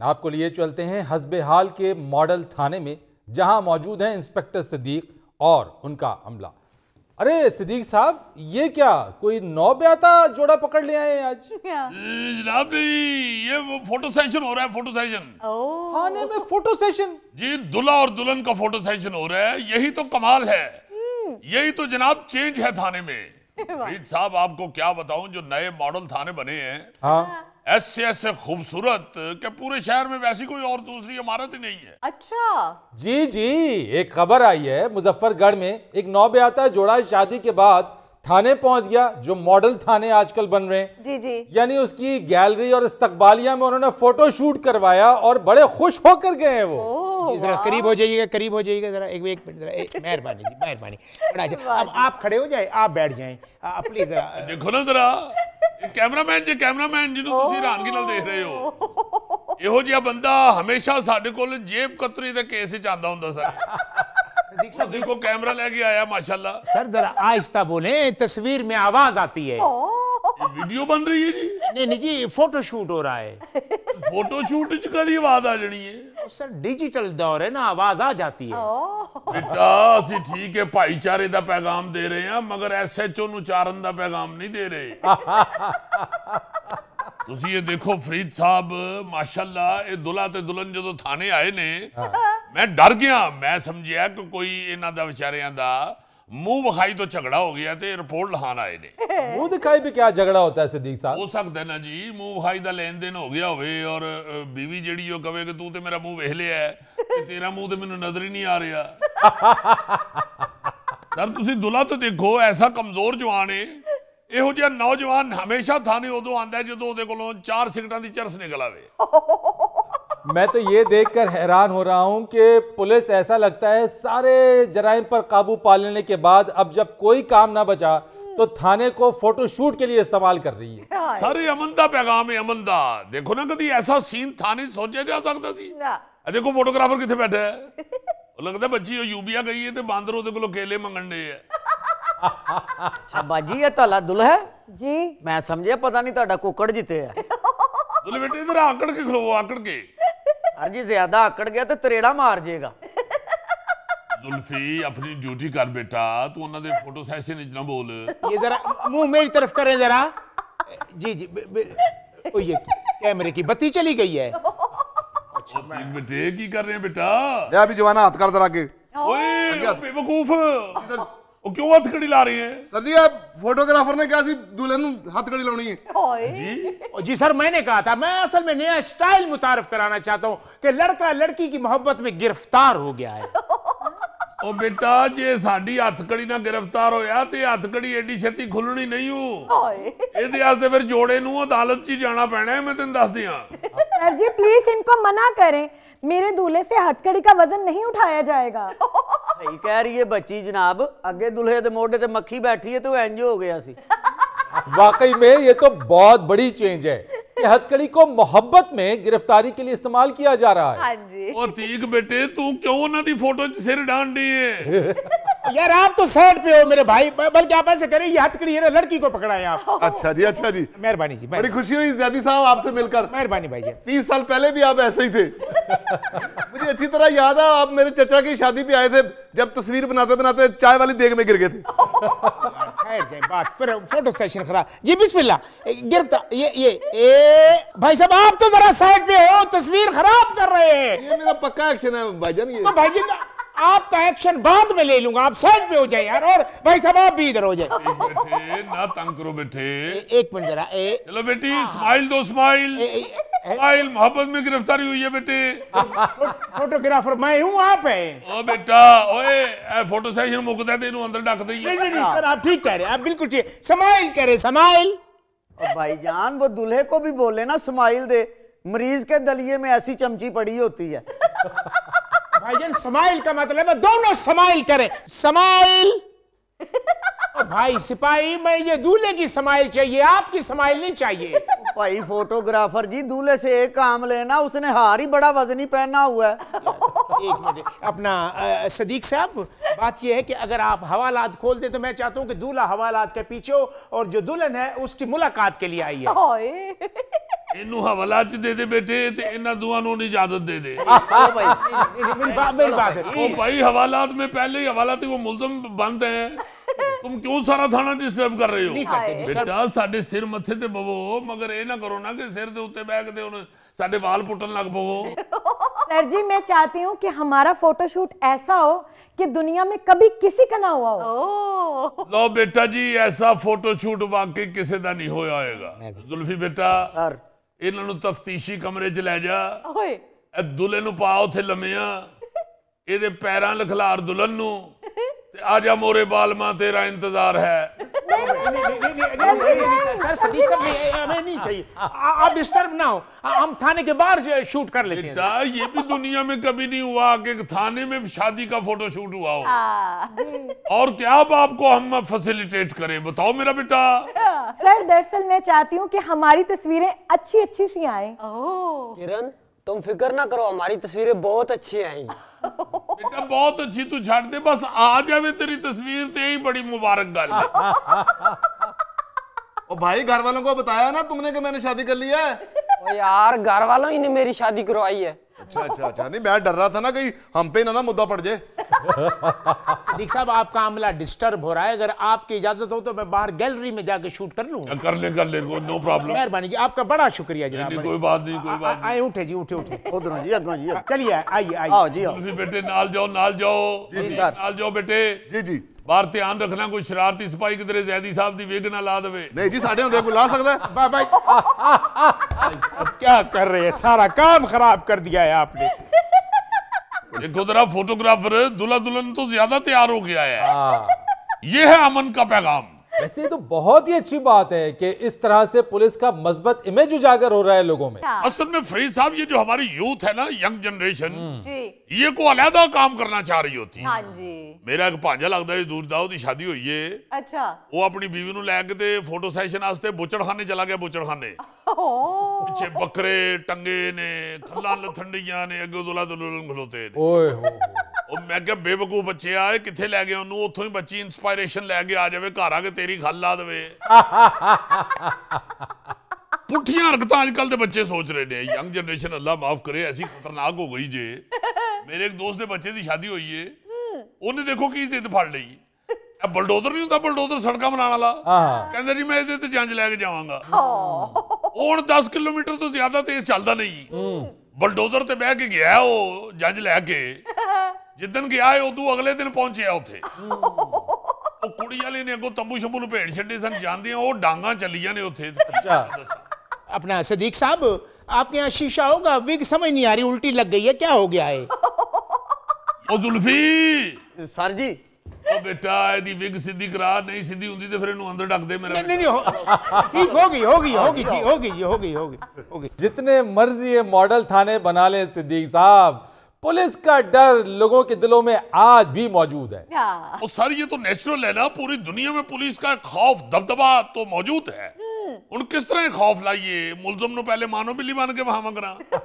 आपको लिए चलते हैं हसब हाल के मॉडल थाने में जहां मौजूद हैं इंस्पेक्टर सिद्दीक और उनका अमला अरे सिद्दीक साहब ये क्या कोई नौ ब्याता जोड़ा पकड़ ले आए आज जनाब ये वो फोटो सेशन हो रहा है फोटो सेशन थाने में फोटो सेशन जी दुल्हा और दुल्हन का फोटो सेशन हो रहा है यही तो कमाल है हम्म। यही तो जनाब चेंज है थाने में साहब आपको क्या बताऊं जो नए मॉडल थाने बने हैं हाँ, हाँ। ऐसे ऐसे खूबसूरत कि पूरे शहर में वैसी कोई और दूसरी इमारत ही नहीं है अच्छा जी जी एक खबर आई है मुजफ्फरगढ़ में एक नौबयाता जोड़ा शादी के बाद थाने पहुंच गया जो मॉडल थाने आजकल बन रहे हैं जी जी यानी उसकी गैलरी और इस्तकबालिया में उन्होंने फोटो शूट करवाया और बड़े खुश होकर गए हैं वो जरा करीब हो जाइएगा करीब हो जाइएगा जरा एक मिनट जरा मेहरबानी जी मेहरबानी बड़ा अच्छा अब आप खड़े हो जाए आप बैठ जाए प्लीज देखो ना जरा ਕੈਮਰਾਮੈਨ ਜੀ जी ਜਿਹਨੂੰ ਤੁਸੀਂ ਹੈਰਾਨਗੀ ਨਾਲ ਦੇਖ ਰਹੇ ਹੋ ਇਹੋ ਜਿਹਾ ਬੰਦਾ ਹਮੇਸ਼ਾ ਸਾਡੇ ਕੋਲ ਜੇਬ ਕਤਰੀ ਦੇ ਕੇਸ ਆਂਦਾ ਹੁੰਦਾ ਸਰ दीक्षा देखो कैमरा लेके आया माशाल्लाह सर जरा आहिस्ता बोले तस्वीर में आवाज आती है वीडियो बन रही है जी नहीं नहीं जी फोटो शूट हो रहा है फोटो शूट कभी आवाज आ जानी है सर डिजिटल दौर है ना आवाज आ जाती है बेटा सी ठीक है भाईचारे का पैगाम दे रहे हैं मगर ਹਾਂ ਮਗਰ ਐਸਐਚਓ ਨੂੰ ਚਾਰਨ ਦਾ ਪੈਗਾਮ ਨਹੀਂ ਦੇ ਰਹੇ ਤੁਸੀਂ ਇਹ ਦੇਖੋ ਫਰੀਦ ਸਾਹਿਬ ਮਾਸ਼ਾਅੱਲਾ ਇਹ ਦੁਲਾ ਤੇ ਦੁਲਹਨ ਜਦੋਂ ਥਾਣੇ ਆਏ ਨੇ ਮੈਂ ਡਰ ਗਿਆ ਮੈਂ ਸਮਝਿਆ ਕਿ ਕੋਈ ਇਹਨਾਂ ਦਾ ਵਿਚਾਰਿਆਂ ਦਾ ਮੂੰਹ ਵਿਖਾਈ ਤੋਂ ਝਗੜਾ ਹੋ ਗਿਆ ਤੇ ਰਿਪੋਰਟ ਲਹਾਨ ਆਏ ਨੇ ਮੂੰਹ ਦਿਖਾਈ ਵੀ ਕਿਆ ਝਗੜਾ ਹੁੰਦਾ ਹੈ ਸਦੀਕ ਸਾਹਿਬ ਹੋ ਸਕਦਾ ਨਾ ਜੀ ਮੂੰਹ ਵਿਖਾਈ ਦਾ ਲੈਣ ਦੇਣ ਹੋ ਗਿਆ ਹੋਵੇ ਔਰ ਬੀਵੀ ਜਿਹੜੀ ਉਹ ਕਵੇ ਕਿ ਤੂੰ ਤੇ ਮੇਰਾ ਮੂੰਹ ਵੇਖ ਲਿਆ ਤੇ ਤੇਰਾ ਮੂੰਹ ਤੇ ਮੈਨੂੰ ਨਜ਼ਰ ਹੀ ਨਹੀਂ ਆ ਰਿਹਾ ਸਰ ਤੁਸੀਂ ਦੁਲਾ ਤੋਂ ਦੇਖੋ ਐਸਾ ਕਮਜ਼ੋਰ ਜਵਾਨ ਏ ਇਹੋ ਜਿਹਾ ਨੌਜਵਾਨ ਹਮੇਸ਼ਾ ਥਾਣੇ ਉਦੋਂ ਆਂਦਾ ਜਦੋਂ ਉਹਦੇ ਕੋਲੋਂ 4 ਸਿਗਰਟਾਂ ਦੀ ਚਰਸ ਨਿਕਲ ਆਵੇ मैं तो ये देखकर हैरान हो रहा हूं कि पुलिस ऐसा लगता है सारे जराइम पर काबू पा लेने के बाद अब जब कोई काम ना बचा तो थाने को फोटोशूट के लिए इस्तेमाल कर रही है हाँ। सारे अमनदा पैगाम है अमनदा देखो ना कभी ऐसा सीन थाने सोचे जा सकता सी देखो फोटोग्राफर कितने बैठे है लगता है बच्ची यूबिया गई है बंदर तो बांदर ओदे केले मंगन डे है अच्छा बाजी जी ताला दुल्हा है जी मैं समझे पता नहीं ਤੁਹਾਡਾ ਕੁਕੜ ਜਿੱਤੇ ਹੈ ਦੁੱਲੇ ਬੇਟੇ ਇਧਰ ਆਕੜ ਕੇ ਖਲੋ ਆਕੜ ਕੇ जी ज्यादा आकड़ गया तो तरेड़ा मार जाएगा जुल्फी अपनी ड्यूटी कर बेटा तू ਉਹਨਾਂ फोटो ਫੋਟੋ इतना बोल ये जरा मुंह मेरी तरफ करें जरा जी जी बे, बे, ओ ये कैमरे की बत्ती चली गई है अच्छा, अच्छा, बेटे की कर रहे हैं बेटा अभी जवाना हाथ कर दरा के बेवकूफ ਉਹ ਕਿਉਂ ਹੱਥਕੜੀ ਲਾ ਰਹੇ ਹੈ सर जी आप फोटोग्राफर ने कहा दुल्हन हथकड़ी लानी है जी जी सर मैंने कहा था मैं असल में नया स्टाइल मुतारफ कराना चाहता हूँ कि लड़का लड़की की मोहब्बत में गिरफ्तार हो गया है ਉਹ ਬੇਟਾ ਜੇ ਸਾਡੀ ਹੱਥਕੜੀ ਨਾਲ ਗ੍ਰਿਫਤਾਰ ਹੋਇਆ ਤੇ ਹੱਥਕੜੀ ਐਡੀ ਛੇਤੀ ਖੁੱਲਣੀ ਨਹੀਂ ਹੂ ओए ਇਹਦੇ ਵਾਸਤੇ ਫਿਰ ਜੋੜੇ ਨੂੰ ਅਦਾਲਤ 'ਚ ਹੀ ਜਾਣਾ ਪੈਣਾ ਹੈ, ਮੈਂ ਤੈਨੂੰ सर जी प्लीज इनको मना करें मेरे दूल्हे से हथकड़ी का वजन नहीं उठाया जाएगा सही कह रही है बच्ची जनाब अगे दूल्हे के मोढ़े से मक्खी बैठी है तो इंज हो गया सी वाकई में ये तो बहुत बड़ी चेंज है हथकड़ी को मोहब्बत में गिरफ्तारी के लिए इस्तेमाल किया जा रहा है हाँ और तीक बेटे तू क्यों उन्होंने फोटो सिर डांडी है यार आप तो शर्ट पे हो मेरे भाई बल्कि आप ऐसे करें ये हथकड़ी है ना लड़की को पकड़ा है आप अच्छा जी अच्छा जी मेहरबानी जी बड़ी खुशी हुई जैदी साहब आपसे मिलकर मेहरबानी भाई तीस साल पहले भी आप ऐसे ही थे मुझे अच्छी तरह याद है आप मेरे चचा की शादी पे आए थे जब तस्वीर बनाते बनाते चाय वाली देख में गिर गए थे बात फिर फोटो सेशन खराब ये बिस्मिल्ला गिरफ्तार ये ये ए भाई साहब आप तो जरा साइड पे हो तस्वीर खराब कर रहे हैं ये मेरा पक्का एक्शन है भाईजान ये तो भाई जी आपका एक्शन बाद में ले लूंगा आप साइड पे हो जाए यार और भाई साहब आप भी इधर हो जाए ना तंग करो बेटे एक मिनट जरा ए चलो बेटी स्माइल दो स्माइल ए, ए, ए, ए, फाइल मोहब्बत में गिरफ्तारी हुई है बेटे फोटोग्राफर मैं हूँ आप है ओ बेटा ओए फोटो सेशन मुकदा दे इनु अंदर ढक दे नहीं नहीं अच्छा। सर आप ठीक कह रहे हैं आप बिल्कुल ठीक समाइल कह रहे समाइल भाई जान वो दूल्हे को भी बोले ना समाइल दे मरीज के दलिए में ऐसी चमची पड़ी होती है भाई जान समाइल का मतलब है दोनों समाइल करें समाइल भाई सिपाही मैं ये दूल्हे की समाइल चाहिए आपकी समाइल नहीं चाहिए भाई फोटोग्राफर जी दूल्हे से एक काम लेना उसने हार ही बड़ा वजनी पहना हुआ है अपना आ, सदीक साहब बात यह है कि अगर आप हवालात खोल दें तो मैं चाहता हूँ कि दूल्हा हवालात के पीछे और जो दुल्हन है उसकी मुलाकात के लिए आई है ਇਹਨੂੰ ਹਵਾਲਾ ਚ ਦੇ ਦੇ ਬੇਟੇ ਤੇ ਇਹਨਾਂ ਦੋਵਾਂ ਨੂੰ ਇਜਾਜ਼ਤ ਦੇ भाई मेरी बात है ओ भाई हवालात में पहले ही हवालाती वो मुल्जम बंद है तुम क्यों सारा थाना डिस्टर्ब कर रहे हो बेटा ਸਾਡੇ ਸਿਰ ਮੱਥੇ ਤੇ ਬਵੋ ਮਗਰ ਇਹ ਨਾ ਕਰੋ ਨਾ ਕਿ ਸਿਰ ਦੇ ਉੱਤੇ ਬੈਗ ਦੇ ਹੁਣ ਸਾਡੇ ਵਾਲ ਪੁੱਟਣ ਲੱਗ ਪਵੋ सर जी मैं चाहती हूँ कि हमारा फोटोशूट ऐसा हो कि दुनिया में कभी किसी का ना हुआ हो लो बेटा जी ऐसा फोटोशूट वाकई किसी का नहीं होया होएगा जुल्फी बेटा सर इन्हों तफ्तीशी कमरे च लै जा दुल्हे नु पा उथे लम्या ਇਹਦੇ ਪੈਰਾਂ ਲਖਲਾਰ ਦੁਲਨ ਨੂੰ आजा मोरे बालमा तेरा इंतजार है नहीं नहीं ये भी दुनिया में कभी नहीं हुआ थाने में शादी का फोटो शूट हुआ हो हाँ। और क्या अब आपको हम फेसिलिटेट करें बताओ मेरा बेटा सर दरअसल मैं चाहती हूँ की हमारी तस्वीरें अच्छी अच्छी सी आए किरण तुम फिक्र ना करो हमारी तस्वीरें बहुत अच्छी आई बेटा बहुत अच्छी तू छड़ दे बस आ जावे तेरी तस्वीर ते ही बड़ी मुबारक गल ओ भाई घर वालों को बताया ना तुमने कि मैंने शादी कर ली है ओ यार घर वालों ही ने मेरी शादी करवाई है अच्छा अच्छा अच्छा नहीं मैं डर रहा था ना कहीं हम पे ना ना मुद्दा पड़ जाए सिद्दीक साहब आपका अमला डिस्टर्ब हो रहा है अगर आपकी इजाजत हो तो मैं बाहर गैलरी में जाके शूट कर लूंगा कर ले कर ले नो प्रॉब्लम मेहरबानी जी आपका बड़ा शुक्रिया जी नहीं, कोई बात नहीं कोई बात आए उठे जी उठे उठे उधर जी अगो जी चलिए आइए आइए आओ जी आओ बेटे नाल जाओ नाल जाओ जी सर नाल जाओ बेटे जी जी ਬਾਹਰ ਧਿਆਨ ਰੱਖਣਾ ਕੋਈ ਸ਼ਰਾਰਤੀ ਸਿਪਾਹੀ ਕਿਧਰੇ जैदी साहब ਦੀ वेग ना ला दे नहीं जी ਸਾਡੇ ਹੁੰਦੇ ਕੋਈ ਲਾ ਸਕਦਾ ਬਾਬਾ ਜੀ ਸਭ ਕੀ ਕਰ ਰਹੇ ਸਾਰਾ ਕੰਮ ਖਰਾਬ ਕਰ ਦਿਆ ਹੈ ਆਪਨੇ देखो जरा फोटोग्राफर दूल्हा दुल्हन तो ज्यादा तैयार हो गया है हाँ। ये है अमन का पैगाम ऐसे तो बहुत ही अच्छी बात है कि इस तरह से पुलिस का मजबूत इमेज उजागर हो रहा है लोगों में असल में फरीद साहब ये जो हमारी यूथ है ना यंग हम्म। जनरेशन ये को अलहदा काम करना चाह रही होती हाँ जी। मेरा एक भांजा लगता है दूरदाओ की शादी हुई है अच्छा वो अपनी बीवी ਨੂੰ फोटो सैशन बुचड़खाने चला गया बुचड़खाने ਬੁੱਚੜਖਾਨੇ बकरे टंगे ने ਪਿੱਛੇ लथंडिया ने अगे दुला दुल ਨੇ ਉਹ ਮੈਂ ਕਿਹਾ ਬੇਵਕੂ ਬੱਚੇ ਆ ਇਹ ਕਿੱਥੇ ਲੈ ਗਏ ਉਹਨੂੰ ਉੱਥੋਂ ਹੀ ਬੱਚੀ ਇਨਸਪਾਇਰੇਸ਼ਨ ਲੈ ਕੇ ਆ ਜਾਵੇ ਘਰ ਆ ਕੇ ਤੇਰੀ ਖੱਲ ਲਾ ਦੇਵੇ ਪੁੱਠੀਆਂ ਹਰਕਤਾਂ ਅੱਜਕੱਲ ਦੇ ਬੱਚੇ ਸੋਚ ਰਹੇ ਨੇ ਯੰਗ ਜਨਰੇਸ਼ਨ ਅੱਲਾ ਮਾਫ ਕਰੇ ਐਸੀ ਖਤਰਨਾਕ ਹੋ ਗਈ ਜੇ ਮੇਰੇ ਇੱਕ ਦੋਸਤ ਦੇ ਬੱਚੇ ਦੀ ਸ਼ਾਦੀ ਹੋਈ ਏ ਉਹਨੇ ਦੇਖੋ ਕੀ ਜਿੱਦ ਫੜ ਲਈ ਇਹ ਬਲਡੋਜ਼ਰ ਨਹੀਂ ਹੁੰਦਾ ਬਲਡੋਜ਼ਰ ਸੜਕਾਂ ਬਣਾਉਣ ਵਾਲਾ ਕਹਿੰਦੇ ਜੀ ਮੈਂ ਇਹਦੇ ਤੇ ਜੰਜ ਲੈ ਕੇ ਜਾਵਾਂਗਾ ਹੁਣ 10 ਕਿਲੋਮੀਟਰ ਤੋਂ ਜ਼ਿਆਦਾ ਤੇਜ਼ ਚੱਲਦਾ ਨਹੀਂ ਬਲਡੋਜ਼ਰ ਤੇ ਬਹਿ ਕੇ ਗਿਆ ਉਹ ਜੰਜ ਲੈ ਕੇ जिदन अच्छा। अपना सदीक साहब आपके यहाँ शीशा होगा विग समझ नहीं आ रही उल्टी लग गई है क्या हो गया है ओ जुल्फी सर जी ओ बेटा नहीं ठीक जितने मर्जी ये मॉडल थाने बना ले सिद्दीक साहब पुलिस का डर लोगों के दिलों में आज भी मौजूद है और सर ये तो नेचुरल है ना पूरी दुनिया में पुलिस का खौफ दबदबा तो मौजूद है हम्म। उन किस तरह खौफ लाइए मुलजम ने पहले मानो बिल्ली मान के वहां मंगना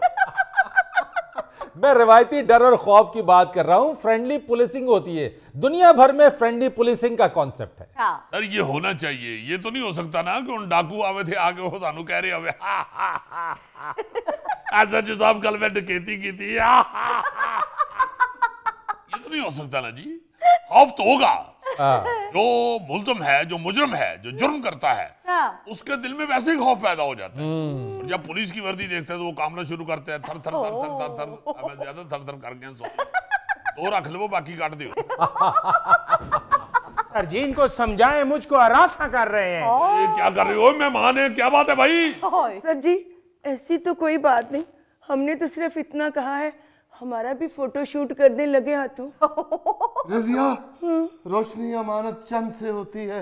मैं रिवायती डर और खौफ की बात कर रहा हूँ फ्रेंडली पुलिसिंग होती है दुनिया भर में फ्रेंडली पुलिसिंग का कॉन्सेप्ट है सर ये होना चाहिए ये तो नहीं हो सकता ना कि उन डाकू आवे थे आगे हो सानू कह रहे हवे ऐसा जो साहब कल मैं डकेती की थी हो सकता ना जी खौफ तो होगा हाँ। जो मुलजम है जो मुजरम है जो जुर्म करता है हाँ। उसके दिल में वैसे ही खौफ पैदा हो जाता है हम्म। और जब पुलिस की वर्दी देखते हैं तो वो कामना शुरू करते हैं थर थर थर थर थर थर ज्यादा थर थर कर गए दो रख लो बाकी काट दो अर्जीन को समझाएं मुझको आरासा कर रहे हैं ये क्या कर रही हो मेहमान है क्या बात है भाई सर जी ऐसी तो कोई बात नहीं हमने तो सिर्फ इतना कहा है हमारा भी फोटो शूट करने लगे हाथों रजिया हम्म। रोशनी अमानत चंद से होती है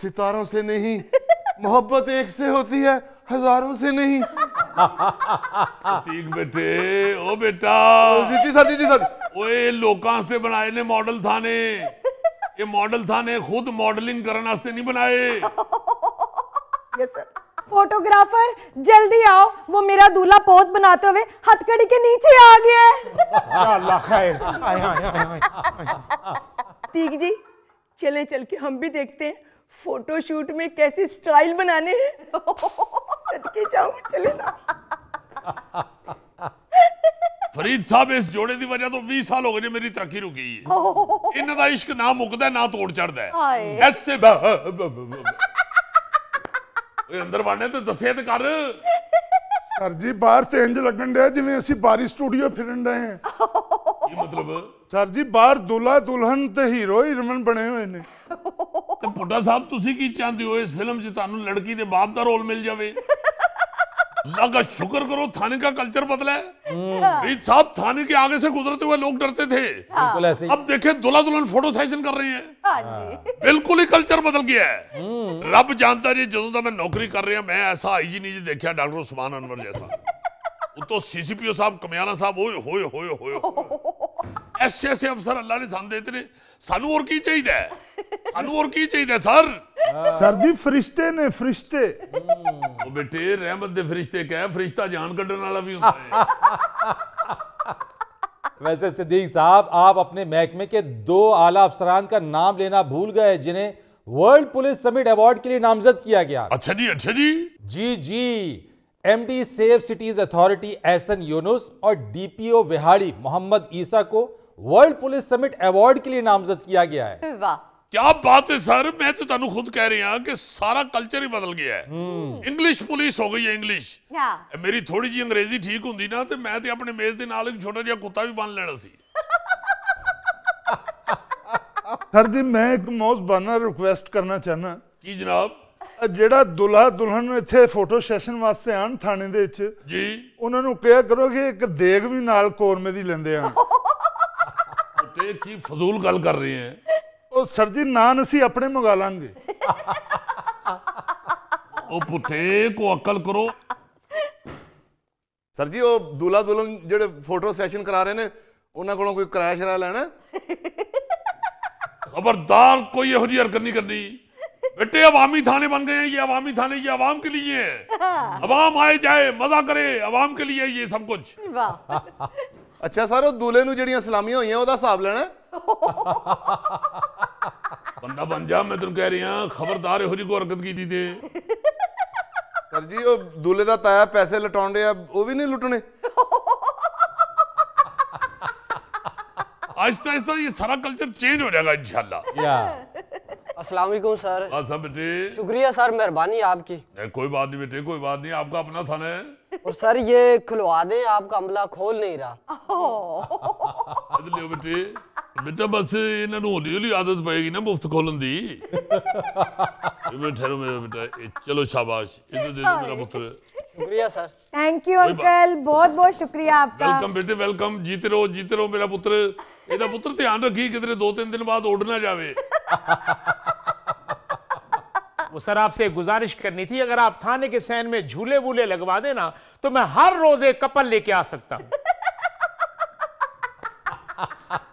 सितारों से नहीं मोहब्बत एक से होती है हजारों से नहीं ठीक बेटे ओ बेटा जी सर जी सर ओए लोकां से बनाए ने मॉडल थाने ये मॉडल थाने खुद मॉडलिंग करने नहीं बनाए यस सर फोटोग्राफर जल्दी आओ वो मेरा दूल्हा पोज बनाते हुए हथकड़ी के नीचे आ गया है ठीक जी चले चल के हम भी देखते हैं फोटोशूट में कैसे स्टाइल बनाने हैं सदके जाऊं चले ना फरीद साहब इस जोड़े की वजह तो 20 साल हो गए मेरी तरक्की रुकी है इन्हों का इश्क ना मुकदा ना तोड़ चढ़ है ऐसे ਓਏ ਅੰਦਰ ਵੜਨੇ ਤੇ ਦੱਸੇ ਤੇ ਕਰ ਸਰ ਜੀ ਬਾਹਰ ਤੇ ਇੰਜ ਲੱਗਣ ਡਿਆ ਜਿਵੇਂ ਅਸੀਂ ਬਾਰੀ ਸਟੂਡੀਓ ਫਿਰਨ ਡਏ ਆ ਕੀ ਮਤਲਬ ਸਰ ਜੀ ਬਾਹਰ ਦੁਲਾ ਦੁਲਹਨ ਤੇ ਹੀਰੋ ਹੀਰਮਨ ਬਣੇ ਹੋਏ ਨੇ ਤੇ ਬੁੱਢਾ ਸਾਹਿਬ ਤੁਸੀਂ ਕੀ ਚਾਹੁੰਦੇ ਹੋ ਇਸ ਫਿਲਮ 'ਚ ਤੁਹਾਨੂੰ ਲੜਕੀ ਦੇ ਬਾਪ ਦਾ ਰੋਲ ਮਿਲ ਜਾਵੇ अल्लाह का शुक्र करो थाने का कल्चर बदला है अच्छा। साहब थाने के आगे से गुजरते हुए लोग डरते थे हाँ। अब देखे दुला दुल्हन फोटो सेशन कर रही है हाँ बिल्कुल ही कल्चर बदल गया है हम्म। रब जानता जी जो मैं नौकरी कर रही हूँ मैं ऐसा आई जी नहीं जी देखा डॉक्टर सुबह अनवर जैसा तो सीसीपीओ साहब कमियाना साहब होए ऐसे ऐसे अफसर अल्लाह ने सामने इतने सानू और की चाहिए सानू और की चाहिए सर सर जी फरिश्ते ने फरिश्ते ओ बेटे रहमत दे फरिश्ते क्या फरिश्ता जान कटने वाला भी होता है वैसे सिद्दीक साहब आप अपने महकमे के दो आला अफसरान का नाम लेना भूल गए जिन्हें वर्ल्ड पुलिस समिट अवार्ड के लिए नामजद किया गया अच्छा जी अच्छा जी जी जी MD safe cities authority Ehsan Yunus और डीपीओ विहाड़ी मोहम्मद ईसा को वर्ल्ड पुलिस समिट अवार्ड के लिए नामजद किया गया है क्या बात है सर मैं तो तुम खुद कह रही हूँ कि सारा कल्चर ही बदल गया है इंग्लिश हम्म। पुलिस हो गई है इंग्लिश मेरी थोड़ी जी अंग्रेजी ठीक होंगी ना तो मैं अपने मेज के नाल एक छोटा जहा कुत्ता भी बन लेना सी सर जी मैं एक मोस्ट बाना रिक्वेस्ट करना चाहना की जनाब ਜਿਹੜਾ ਦੁਲਹਾ ਦੁਲਹਨ ਇੱਥੇ ਫੋਟੋ ਸੈਸ਼ਨ ਵਾਸਤੇ ਆਣ ਥਾਣੇ ਦੇ ਵਿੱਚ ਜੀ ਉਹਨਾਂ ਨੂੰ ਕਿਹਾ ਕਰੋ ਕਿ ਇੱਕ ਦੇਗ ਵੀ ਨਾਲ ਕੋਰਮੇ ਦੀ ਲੈਂਦੇ ਆ ਤੇ ਕੀ ਫਜ਼ੂਲ ਗੱਲ ਕਰ ਰਹੇ ਆ ਉਹ ਸਰ ਜੀ ਨਾਨ ਅਸੀਂ ਆਪਣੇ ਮੰਗਾ ਲਾਂਗੇ ਉਹ ਪੁੱਤੇ ਕੋ ਅਕਲ ਕਰੋ ਸਰ ਜੀ ਉਹ ਦੁਲਾ ਦੁਲਨ ਜਿਹੜੇ ਫੋਟੋ ਸੈਸ਼ਨ ਕਰਾ ਰਹੇ ਨੇ ਉਹਨਾਂ ਕੋਲੋਂ ਕੋਈ ਕਿਰਾਇਆ ਸ਼ਰਾ ਲੈਣਾ ਖਬਰਦਾਰ ਕੋਈ ਇਹੋ ਜਿਹੀ ਹਰਕਤ ਨਹੀਂ ਕਰਨੀ बेटे अवामी थाने बन गए हैं ये अवामी थाने ये अवाम के लिए है हाँ। अवाम आए जाए मजा करे अवाम के लिए ये सब कुछ अच्छा सर दूल्हे जो सलामी हुई हिसाब लेना बंदा बन जा मैं तेन कह रही हाँ खबरदार यह हरकत की थी सर जी दूल्हे का ताया पैसे लटा रहे वह भी नहीं लुटने आहिस्ता आहिस्ता ये सारा कल्चर चेंज हो जाएगा इन अस्सलाम वालेकुम सर असम हाँ, बेटे शुक्रिया सर मेहरबानी आपकी कोई बात नहीं बेटे कोई बात नहीं आपका अपना थाना है और सर ये खुलवा दें आपका अमला खोल नहीं रहा ओ बेटे बेटा बस इन्हें ਨੂੰ ਹੌਲੀ आदत ਆਦਤ ना मुफ्त खोलन ਖੋਲਣ ठहरो मेरा बेटा चलो शाबाश इधर दे दो मेरा पुत्र शुक्रिया सर थैंक यू अंकल बहुत बहुत शुक्रिया आपका वेलकम बेटे वेलकम जीते रहो जीते रहो मेरा पुत्र ਇਹਦਾ ਪੁੱਤਰ ਧਿਆਨ ਰੱਖੀ ਕਿਧਰੇ 2-3 ਦਿਨ ਬਾਅਦ ਉੱਡ ਨਾ वो सर आपसे गुजारिश करनी थी अगर आप थाने के सहन में झूले वूले लगवा देना तो मैं हर रोज एक कपल लेके आ सकता हूं